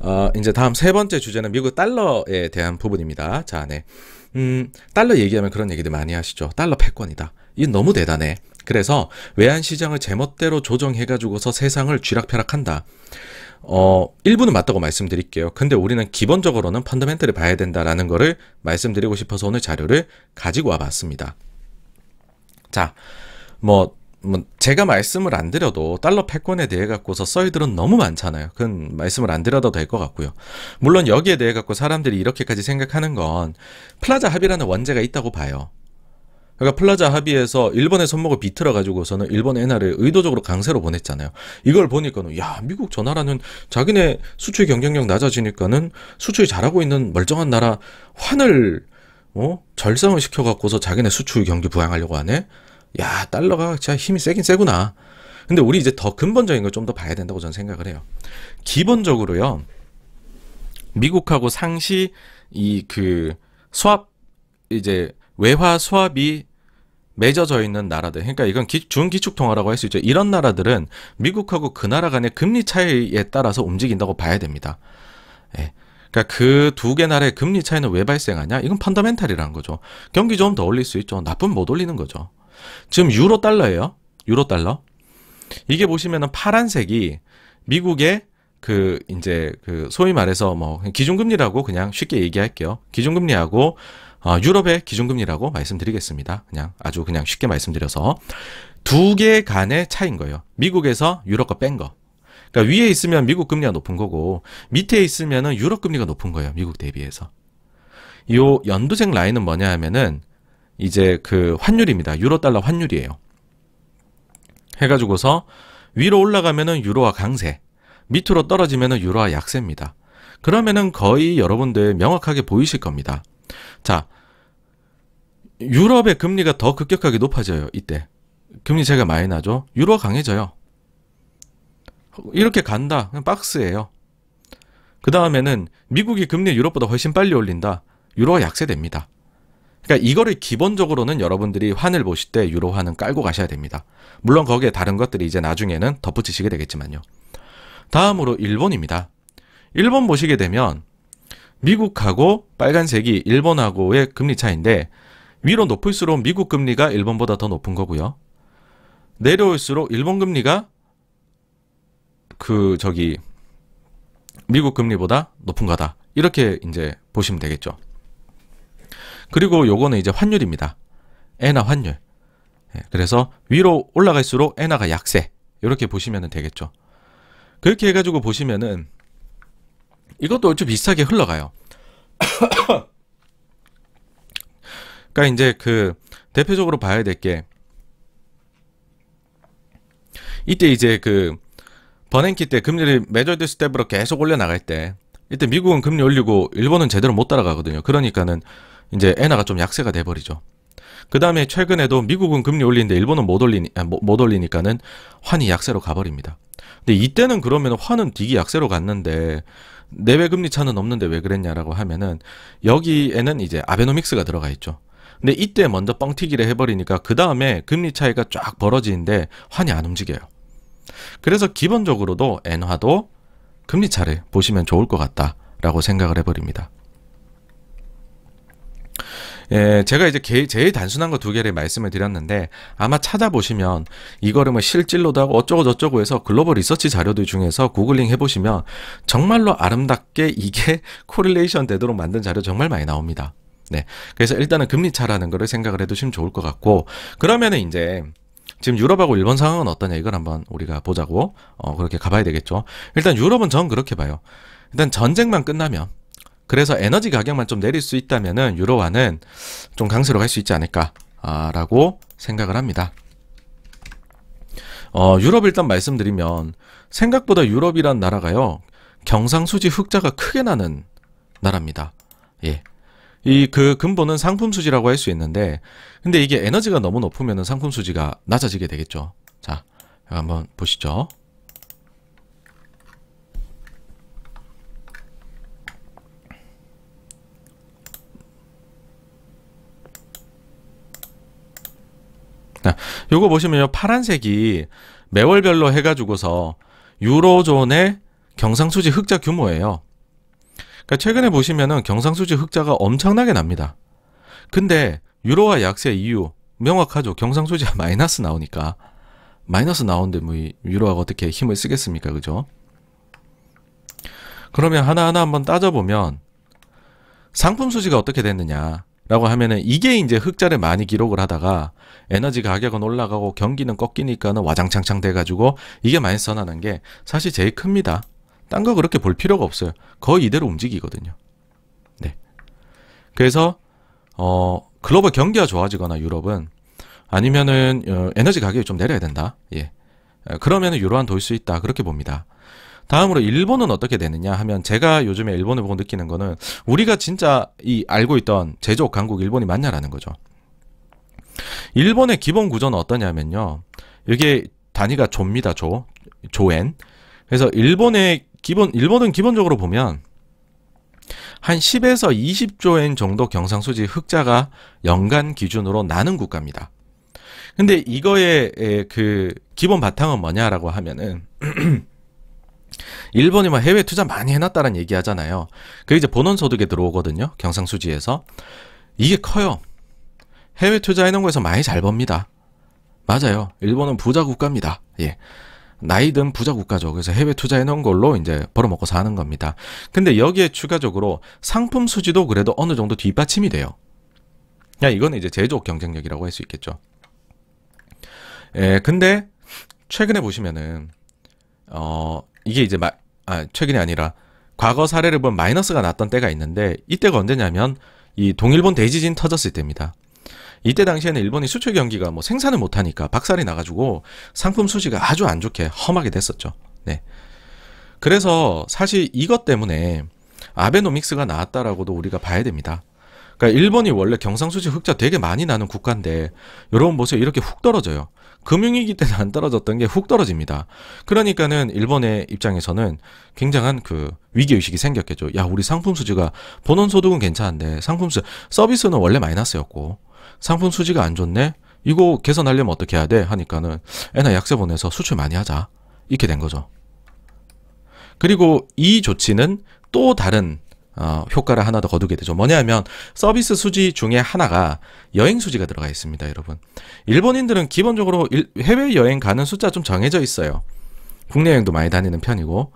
어, 이제 다음 세 번째 주제는 미국 달러에 대한 부분입니다. 자, 네. 음, 달러 얘기하면 그런 얘기들 많이 하시죠. 달러 패권이다. 이건 너무 대단해. 그래서 외환 시장을 제멋대로 조정해가지고서 세상을 쥐락펴락한다. 어, 일부는 맞다고 말씀드릴게요. 근데 우리는 기본적으로는 펀더멘트를 봐야 된다라는 거를 말씀드리고 싶어서 오늘 자료를 가지고 와봤습니다. 자, 뭐, 뭐 제가 말씀을 안 드려도 달러 패권에 대해 갖고서 써이들은 너무 많잖아요. 그건 말씀을 안 드려도 될 것 같고요. 물론 여기에 대해 갖고 사람들이 이렇게까지 생각하는 건 플라자 합의라는 원제가 있다고 봐요. 그러니까 플라자 합의에서 일본의 손목을 비틀어 가지고서는 일본 엔화를 의도적으로 강세로 보냈잖아요. 이걸 보니까는 야 미국 전화라는 자기네 수출 경쟁력 낮아지니까는 수출 이 잘하고 있는 멀쩡한 나라 환을 어 절상을 시켜 갖고서 자기네 수출 경기 부양하려고 하네. 야, 달러가 진짜 힘이 세긴 세구나. 근데 우리 이제 더 근본적인 걸 좀 더 봐야 된다고 저는 생각을 해요. 기본적으로요. 미국하고 상시 이 그수 w 이제 외화 수 w 이 맺어져 있는 나라들, 그러니까 이건 기, 중기축통화라고할 수 있죠. 이런 나라들은 미국하고 그 나라 간의 금리 차이에 따라서 움직인다고 봐야 됩니다. 예. 그러니까 그 두 개 나라의 금리 차이는 왜 발생하냐? 이건 펀더멘탈이라는 거죠. 경기 좀 더 올릴 수 있죠. 나쁜못 올리는 거죠. 지금 유로 달러예요. 유로 달러. 이게 보시면은 파란색이 미국의 그 이제 그 소위 말해서 뭐 기준금리라고 그냥 쉽게 얘기할게요. 기준금리하고 어, 유럽의 기준금리라고 말씀드리겠습니다. 그냥 아주 그냥 쉽게 말씀드려서 두 개 간의 차인 거예요. 미국에서 유럽과 뺀 거. 그러니까 위에 있으면 미국 금리가 높은 거고 밑에 있으면은 유럽 금리가 높은 거예요. 미국 대비해서. 요 연두색 라인은 뭐냐 하면은 이제 그 환율입니다. 유로 달러 환율이에요. 해가지고서 위로 올라가면은 유로와 강세, 밑으로 떨어지면은 유로와 약세입니다. 그러면은 거의 여러분들 명확하게 보이실 겁니다. 자, 유럽의 금리가 더 급격하게 높아져요. 이때 금리 차이가 많이 나죠. 유로 가 강해져요. 이렇게 간다. 박스예요. 그 다음에는 미국이 금리 유럽보다 훨씬 빨리 올린다. 유로가 약세됩니다. 그러니까 이거를 기본적으로는 여러분들이 환을 보실 때 유로환은 깔고 가셔야 됩니다. 물론 거기에 다른 것들이 이제 나중에는 덧붙이시게 되겠지만요. 다음으로 일본입니다. 일본 보시게 되면 미국하고 빨간색이 일본하고의 금리 차인데 위로 높을수록 미국 금리가 일본보다 더 높은 거고요. 내려올수록 일본 금리가 그 저기 미국 금리보다 높은 거다. 이렇게 이제 보시면 되겠죠. 그리고 요거는 이제 환율입니다. 엔화 환율. 예, 그래서 위로 올라갈수록 엔화가 약세. 이렇게 보시면 되겠죠. 그렇게 해가지고 보시면은 이것도 얼추 비슷하게 흘러가요. 그러니까 이제 그 대표적으로 봐야 될 게 이때 이제 그 버냉키 때 금리를 매저드 스텝으로 계속 올려 나갈 때 이때 미국은 금리 올리고 일본은 제대로 못 따라가거든요. 그러니까는 이제 엔화가 좀 약세가 돼버리죠. 그 다음에 최근에도 미국은 금리 올리는데 일본은 못, 올리니, 아, 못 올리니까는 환이 약세로 가버립니다. 근데 이때는 그러면 환은 디기 약세로 갔는데 내외 금리 차는 없는데 왜 그랬냐라고 하면은 여기에는 이제 아베노믹스가 들어가 있죠. 근데 이때 먼저 뻥튀기를 해버리니까 그 다음에 금리 차이가 쫙 벌어지는데 환이 안 움직여요. 그래서 기본적으로도 엔화도 금리 차를 보시면 좋을 것 같다라고 생각을 해버립니다. 예, 제가 이제 개, 제일 단순한 거 두 개를 말씀을 드렸는데 아마 찾아보시면 이거를 뭐 실질로도 하고 어쩌고 저쩌고 해서 글로벌 리서치 자료들 중에서 구글링 해보시면 정말로 아름답게 이게 코릴레이션 되도록 만든 자료 정말 많이 나옵니다. 네. 그래서 일단은 금리 차라는 거를 생각을 해두시면 좋을 것 같고 그러면은 이제 지금 유럽하고 일본 상황은 어떠냐 이걸 한번 우리가 보자고 어, 그렇게 가봐야 되겠죠. 일단 유럽은 전 그렇게 봐요. 일단 전쟁만 끝나면 그래서 에너지 가격만 좀 내릴 수 있다면은 유로화는 좀 강세로 갈 수 있지 않을까라고 아, 생각을 합니다. 어, 유럽 일단 말씀드리면 생각보다 유럽이란 나라가요 경상수지 흑자가 크게 나는 나라입니다. 예. 이 그 근본은 상품 수지라고 할 수 있는데 근데 이게 에너지가 너무 높으면 상품 수지가 낮아지게 되겠죠. 자, 한번 보시죠. 요거 보시면요. 파란색이 매월별로 해가지고서 유로존의 경상수지 흑자 규모예요. 그러니까 최근에 보시면은 경상수지 흑자가 엄청나게 납니다. 근데 유로화 약세 이유 명확하죠. 경상수지가 마이너스 나오니까 마이너스 나오는데 뭐 유로화가 어떻게 힘을 쓰겠습니까, 그죠? 그러면 하나하나 한번 따져보면 상품 수지가 어떻게 됐느냐. 라고 하면은 이게 이제 흑자를 많이 기록을 하다가 에너지 가격은 올라가고 경기는 꺾이니까는 와장창창 돼가지고 이게 많이 선하는 게 사실 제일 큽니다. 딴 거 그렇게 볼 필요가 없어요. 거의 이대로 움직이거든요. 네. 그래서 어 글로벌 경기가 좋아지거나 유럽은 아니면은 어, 에너지 가격이 좀 내려야 된다. 예. 어, 그러면은 유로한 돌 수 있다. 그렇게 봅니다. 다음으로 일본은 어떻게 되느냐 하면 제가 요즘에 일본을 보고 느끼는 거는 우리가 진짜 이 알고 있던 제조업 강국 일본이 맞냐라는 거죠. 일본의 기본 구조는 어떠냐면요. 이게 단위가 조입니다. 조. 조엔. 그래서 일본의 기본 일본은 기본적으로 보면 한 10에서 20조엔 정도 경상수지 흑자가 연간 기준으로 나는 국가입니다. 근데 이거의 그 기본 바탕은 뭐냐라고 하면은 일본이 막 해외 투자 많이 해놨다는 얘기 하잖아요. 그게 이제 본원 소득에 들어오거든요. 경상수지에서. 이게 커요. 해외 투자해놓은 거에서 많이 잘 법니다. 맞아요. 일본은 부자 국가입니다. 예. 나이든 부자 국가죠. 그래서 해외 투자해놓은 걸로 이제 벌어먹고 사는 겁니다. 근데 여기에 추가적으로 상품 수지도 그래도 어느 정도 뒷받침이 돼요. 야, 이거는 이제 제조업 경쟁력이라고 할 수 있겠죠. 예, 근데 최근에 보시면은, 어, 이게 이제 마, 아, 최근이 아니라 과거 사례를 보면 마이너스가 났던 때가 있는데 이때가 언제냐면 이 동일본 대지진 터졌을 때입니다. 이때 당시에는 일본이 수출 경기가 뭐 생산을 못하니까 박살이 나가지고 상품 수지가 아주 안 좋게 험하게 됐었죠. 네. 그래서 사실 이것 때문에 아베노믹스가 나왔다라고도 우리가 봐야 됩니다. 그러니까 일본이 원래 경상수지 흑자 되게 많이 나는 국가인데 여러분 보세요 이렇게 훅 떨어져요. 금융위기 때는 안 떨어졌던 게 훅 떨어집니다. 그러니까는 일본의 입장에서는 굉장한 그 위기의식이 생겼겠죠. 야, 우리 상품 수지가 본원 소득은 괜찮은데 상품 수 서비스는 원래 마이너스였고 상품 수지가 안 좋네. 이거 개선하려면 어떻게 해야 돼? 하니까는 애나 약세 보내서 수출 많이 하자. 이렇게 된 거죠. 그리고 이 조치는 또 다른 어, 효과를 하나 더 거두게 되죠. 뭐냐면 서비스 수지 중에 하나가 여행 수지가 들어가 있습니다, 여러분. 일본인들은 기본적으로 일, 해외 여행 가는 숫자 좀 정해져 있어요. 국내 여행도 많이 다니는 편이고.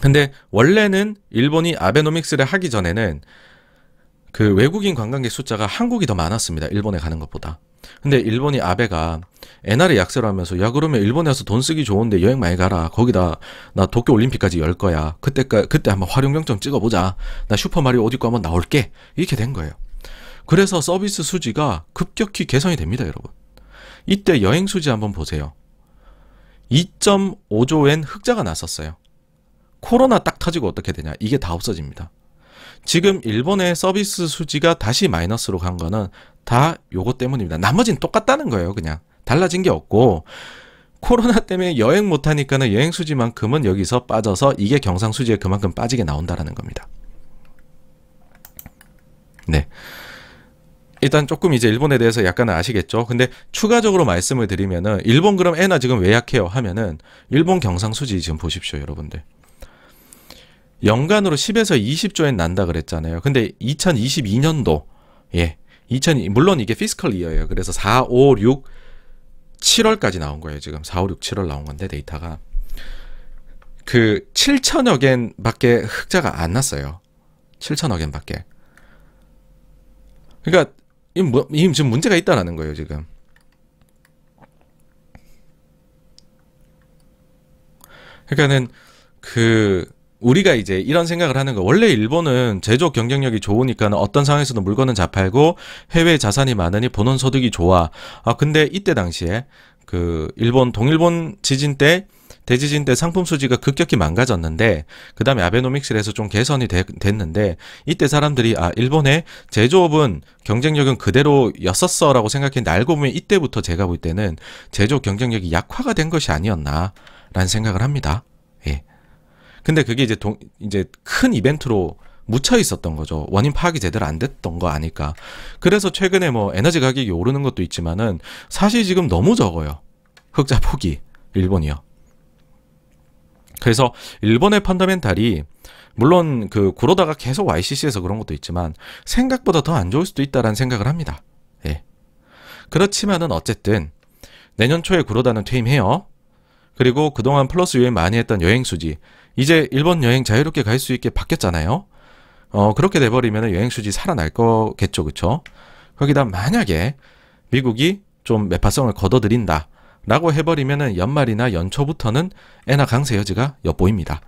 근데 원래는 일본이 아베노믹스를 하기 전에는 그 외국인 관광객 숫자가 한국이 더 많았습니다. 일본에 가는 것보다. 근데 일본이 아베가 엔화의 약세로 하면서 야 그러면 일본에 와서 돈 쓰기 좋은데 여행 많이 가라. 거기다 나 도쿄 올림픽까지 열 거야. 그때 까 그때 한번 활용명점 찍어보자. 나 슈퍼 마리오 옷 입고 한번 나올게. 이렇게 된 거예요. 그래서 서비스 수지가 급격히 개선이 됩니다, 여러분. 이때 여행 수지 한번 보세요. 2.5조엔 흑자가 났었어요. 코로나 딱 터지고 어떻게 되냐? 이게 다 없어집니다. 지금 일본의 서비스 수지가 다시 마이너스로 간 거는 다 요거 때문입니다. 나머지는 똑같다는 거예요, 그냥. 달라진 게 없고 코로나 때문에 여행 못 하니까는 여행 수지만큼은 여기서 빠져서 이게 경상 수지에 그만큼 빠지게 나온다라는 겁니다. 네. 일단 조금 이제 일본에 대해서 약간은 아시겠죠. 근데 추가적으로 말씀을 드리면은 일본 그럼 애나 지금 왜 약해요 하면은 일본 경상수지 지금 보십시오, 여러분들. 연간으로 10에서 20조엔 난다 그랬잖아요. 근데 2022년도 예. 2000 물론 이게 피스컬 이어예요. 그래서 4, 5, 6 7월까지 나온 거예요, 지금. 4, 5, 6, 7월 나온 건데 데이터가 그 7천억 엔 밖에 흑자가 안 났어요. 7천억 엔 밖에. 그러니까 이, 뭐, 지금 문제가 있다라는 거예요, 지금. 그러니까는 그 우리가 이제 이런 생각을 하는 거 원래 일본은 제조 경쟁력이 좋으니까 어떤 상황에서도 물건은 잘 팔고 해외 자산이 많으니 본원 소득이 좋아 아 근데 이때 당시에 그 일본 동일본 지진 때 대지진 때 상품 수지가 급격히 망가졌는데 그 다음에 아베노믹스에서 좀 개선이 되, 됐는데 이때 사람들이 아 일본의 제조업은 경쟁력은 그대로였었어라고 생각했는데 알고 보면 이때부터 제가 볼 때는 제조 경쟁력이 약화가 된 것이 아니었나라는 생각을 합니다. 예. 근데 그게 이제 동, 이제 큰 이벤트로 묻혀 있었던 거죠. 원인 파악이 제대로 안 됐던 거 아닐까. 그래서 최근에 뭐 에너지 가격이 오르는 것도 있지만은 사실 지금 너무 적어요. 흑자 폭이 일본이요. 그래서 일본의 펀더멘탈이 물론 그 구로다가 계속 YCC에서 그런 것도 있지만 생각보다 더 안 좋을 수도 있다라는 생각을 합니다. 예. 그렇지만은 어쨌든 내년 초에 구로다는 퇴임해요. 그리고 그동안 플러스 유행 많이 했던 여행 수지 이제 일본 여행 자유롭게 갈 수 있게 바뀌었잖아요. 어, 그렇게 돼버리면 여행 수지 살아날 거겠죠, 그쵸? 거기다 만약에 미국이 좀 매파성을 걷어들인다. 라고 해버리면 연말이나 연초부터는 엔화 강세 여지가 엿보입니다.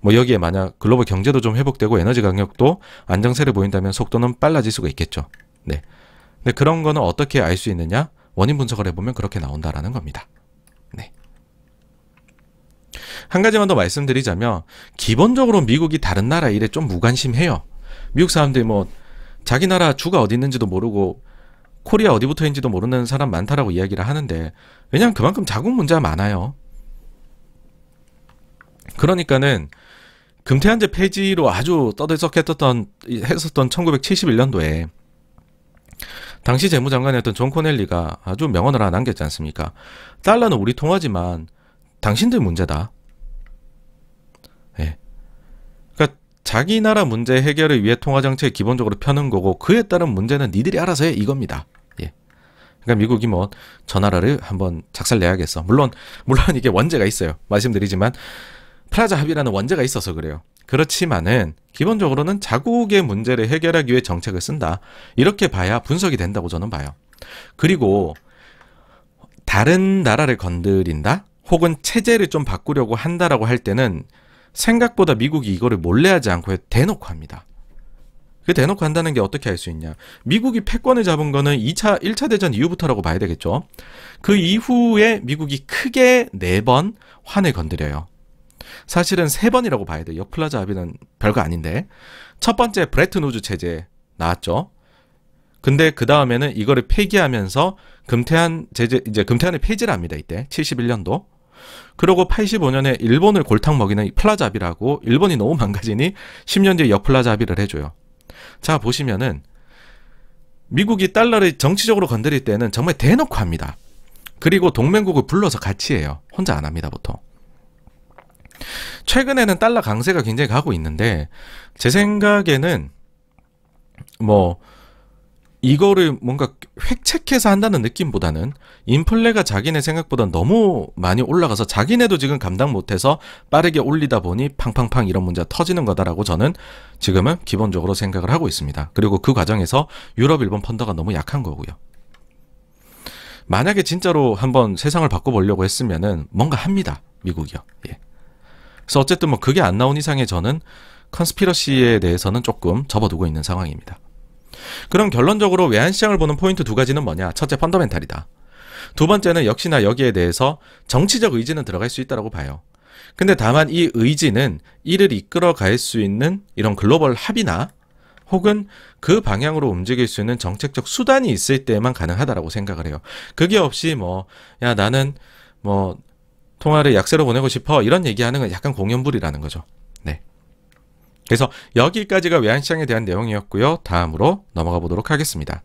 뭐 여기에 만약 글로벌 경제도 좀 회복되고 에너지 강력도 안정세를 보인다면 속도는 빨라질 수가 있겠죠. 네. 근데 그런 거는 어떻게 알 수 있느냐? 원인 분석을 해보면 그렇게 나온다라는 겁니다. 한 가지만 더 말씀드리자면 기본적으로 미국이 다른 나라 일에 좀 무관심해요. 미국 사람들이 뭐 자기 나라 주가 어디 있는지도 모르고 코리아 어디부터인지도 모르는 사람 많다라고 이야기를 하는데 왜냐면 하 그만큼 자국 문제가 많아요. 그러니까는 금태한제 폐지로 아주 떠들썩했었던 했었던 1971년도에 당시 재무장관이었던 존 코넬리가 아주 명언을 하나 남겼지 않습니까? 달러는 우리 통화지만 당신들 문제다. 자기 나라 문제 해결을 위해 통화정책 기본적으로 펴는 거고 그에 따른 문제는 니들이 알아서 해 이겁니다. 예. 그러니까 미국이 뭐저 나라를 한번 작살내야겠어. 물론 물론 이게 원제가 있어요. 말씀드리지만 프라자 합의라는 원제가 있어서 그래요. 그렇지만은 기본적으로는 자국의 문제를 해결하기 위해 정책을 쓴다. 이렇게 봐야 분석이 된다고 저는 봐요. 그리고 다른 나라를 건드린다? 혹은 체제를 좀 바꾸려고 한다라고 할 때는 생각보다 미국이 이거를 몰래 하지 않고 대놓고 합니다. 그 대놓고 한다는 게 어떻게 알 수 있냐. 미국이 패권을 잡은 거는 2차, 1차 대전 이후부터라고 봐야 되겠죠. 그 이후에 미국이 크게 4번 환을 건드려요. 사실은 3번이라고 봐야 돼요. 역 플라자 합의는 별거 아닌데. 첫 번째 브레트노즈 체제 나왔죠. 근데 그 다음에는 이거를 폐기하면서 금태한 제재, 이제 금태한을 폐지를 합니다. 이때 71년도. 그러고 85년에 일본을 골탕 먹이는 플라자 비라고 일본이 너무 망가지니 10년 뒤에 역플라자 비를 해줘요. 자 보시면은 미국이 달러를 정치적으로 건드릴 때는 정말 대놓고 합니다. 그리고 동맹국을 불러서 같이 해요. 혼자 안 합니다, 보통. 최근에는 달러 강세가 굉장히 가고 있는데, 제 생각에는, 뭐, 이거를 뭔가 획책해서 한다는 느낌보다는 인플레가 자기네 생각보다 너무 많이 올라가서 자기네도 지금 감당 못해서 빠르게 올리다 보니 팡팡팡 이런 문제가 터지는 거다라고 저는 지금은 기본적으로 생각을 하고 있습니다. 그리고 그 과정에서 유럽 일본 펀더가 너무 약한 거고요. 만약에 진짜로 한번 세상을 바꿔보려고 했으면은 뭔가 합니다. 미국이요. 예. 그래서 어쨌든 뭐 그게 안 나온 이상에 저는 컨스피러시에 대해서는 조금 접어두고 있는 상황입니다. 그럼 결론적으로 외환시장을 보는 포인트 두 가지는 뭐냐? 첫째 펀더멘탈이다. 두 번째는 역시나 여기에 대해서 정치적 의지는 들어갈 수 있다라고 봐요. 근데 다만 이 의지는 이를 이끌어 갈 수 있는 이런 글로벌 합의나 혹은 그 방향으로 움직일 수 있는 정책적 수단이 있을 때만 가능하다라고 생각을 해요. 그게 없이 뭐, 야, 나는 뭐, 통화를 약세로 보내고 싶어. 이런 얘기하는 건 약간 공연불이라는 거죠. 그래서 여기까지가 외환시장에 대한 내용이었고요. 다음으로 넘어가 보도록 하겠습니다.